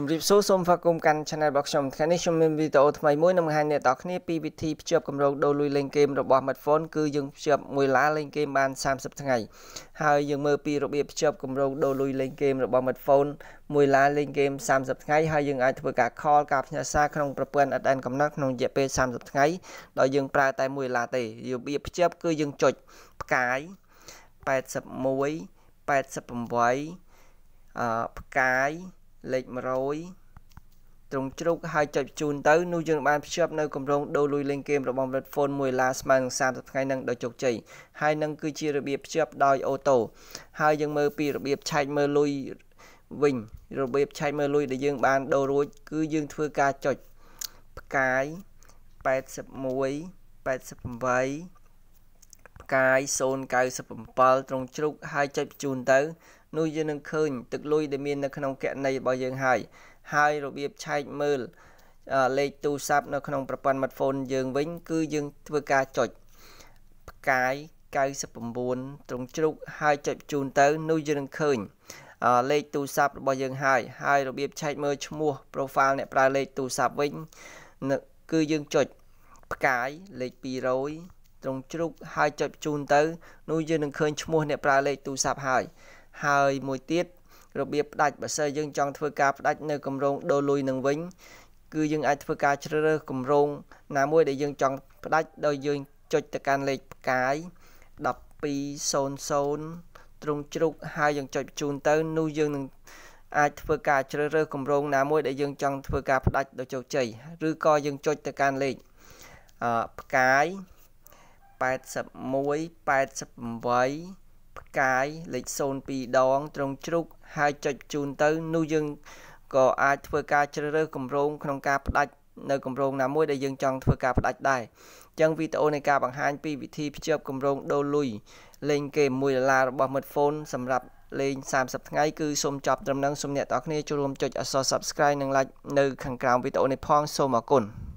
ជម្រាបសួរសូមស្វាគមន៍កាន់ Channel របស់ខ្ញុំថ្ងៃនេះខ្ញុំមានវីដេអូថ្មីមួយនឹងបង្ហាញអ្នកនរគ្នាពីវិធីភ្ជាប់គម្រោងដូរលុយលេងហ្គេមរបស់ smartphone គឺយើងភ្ជាប់1ឡាលេងហ្គេមបាន30ថ្ងៃហើយយើងមើលពីរបៀបភ្ជាប់គម្រោងដូរលុយលេងហ្គេមរបស់ smartphone 1ឡាលេងហ្គេម30ថ្ងៃហើយយើងអាចធ្វើការ call ការផ្ញើសារក្នុងប្រព័ន្ធ ADN កំណត់ក្នុងរយៈពេល30ថ្ងៃដោយយើងប្រើតែ1ឡាទេរបៀបភ្ជាប់គឺយើងចុចផ្កាយ81 88អឺផ្កាយលេខ100ត្រង់ជ្រុកហើយចុចបញ្ជូនទៅនោះយើងបានភ្ជាប់នៅគម្រោងដូរលុយលេងហ្គេមរបស់ផលិតហ្វូន1ឡាស្មើនឹង30ថ្ងៃនឹងដោយជោគជ័យហើយនឹងគឺជារបៀបភ្ជាប់ដោយអូតូហើយយើងមើលពីរបៀបឆែកមើលលុយវិញរបៀបឆែកមើលលុយដែលយើងបានដូររួច គឺយើងធ្វើការចុចផ្កាយ81 88ផ្កាយ097ត្រង់ជ្រុកហើយចុចបញ្ជូនទៅនោះយើងនឹងឃើញទឹកលុយដែលមាននៅក្នុងគណនីរបស់យើងហើយហើយរបៀបឆែកមើលលេខទូរស័ព្ទនៅ ក្នុងប្រព័ន្ធ smartphone យើងវិញគឺយើងធ្វើការចុចផ្កាយ99ត្រង់ជ្រុកហើយចុចជូនទៅនោះយើងនឹងឃើញលេខទូរស័ព្ទរបស់យើងហើយហើយរបៀបឆែកមើលឈ្មោះ profile អ្នកប្រើលេខទូរស័ព្ទវិញគឺយើងចុចផ្កាយលេខ200ត្រង់ជ្រុកហើយចុចជូនទៅនោះយើងនឹងឃើញឈ្មោះអ្នកប្រើលេខទូរស័ព្ទហើយហើយមួយទៀតរបៀបផ្ដាច់បើសិនយើងចង់ធ្វើការផ្ដាច់នៅគម្រោងដូរលុយនឹងវិញគឺយើងអាចធ្វើការជ្រើសរើសគម្រោងណាមួយដែលយើងចង់ផ្ដាច់ដោយយើងចុចទៅកាន់លេខផ្កាយ1200ត្រង់ជ្រុកហើយយើងចុចបញ្ជូនទៅនោះយើងនឹងអាចធ្វើការជ្រើសរើសគម្រោងណាមួយដែលយើងចង់ធ្វើការផ្ដាច់ដោយជោគជ័យឬក៏យើងចុចទៅកាន់លេខផ្កាយ81 88ផ្កាយលេខ02ដង ត្រង់ជ្រុកហើយចុចជូនទៅ នោះយើងក៏អាចធ្វើការជ្រើសរើសគម្រោងក្នុងការផ្ដាច់នៅគម្រោងណាមួយដែលយើងចង់ធ្វើការផ្ដាច់ដែរអញ្ចឹងវីដេអូនៃការបង្ហាញពីវិធីភ្ជាប់គម្រោងដូរលុយលេងគេ1ដុល្លាររបស់មិត្តហ្វូន សម្រាប់លេង30ថ្ងៃគឺសូមចប់ត្រឹមនឹងសូមអ្នកទាំងអស់គ្នាចូលរួមចុចអក្សរ Subscribe និង Like នៅខាងក្រោមវីដេអូនេះផងសូមអរគុណ